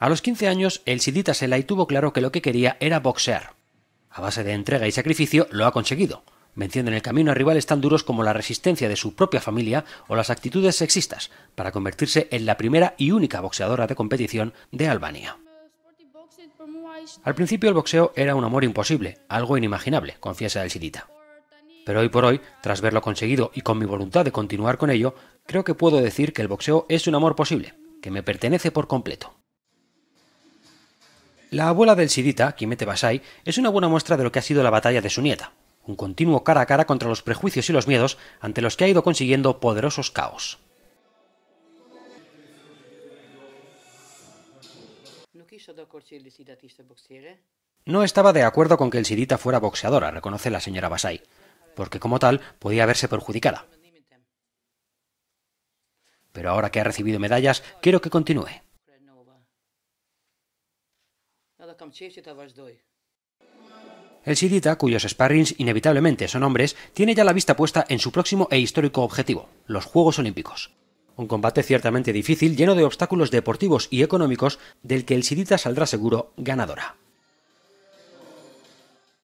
A los 15 años, el Sidita Selay tuvo claro que lo que quería era boxear. A base de entrega y sacrificio lo ha conseguido, venciendo en el camino a rivales tan duros como la resistencia de su propia familia o las actitudes sexistas, para convertirse en la primera y única boxeadora de competición de Albania. Al principio el boxeo era un amor imposible, algo inimaginable, confiesa el Sidita. Pero hoy por hoy, tras verlo conseguido y con mi voluntad de continuar con ello, creo que puedo decir que el boxeo es un amor posible, que me pertenece por completo. La abuela del Sidita, Kimete Basai, es una buena muestra de lo que ha sido la batalla de su nieta, un continuo cara a cara contra los prejuicios y los miedos ante los que ha ido consiguiendo poderosos caos. No estaba de acuerdo con que el Sidita fuera boxeadora, reconoce la señora Basai, porque como tal podía verse perjudicada. Pero ahora que ha recibido medallas, quiero que continúe. El Sidita, cuyos sparrings inevitablemente son hombres, tiene ya la vista puesta en su próximo e histórico objetivo, los Juegos Olímpicos. Un combate ciertamente difícil, lleno de obstáculos deportivos y económicos, del que el Sidita saldrá seguro ganadora.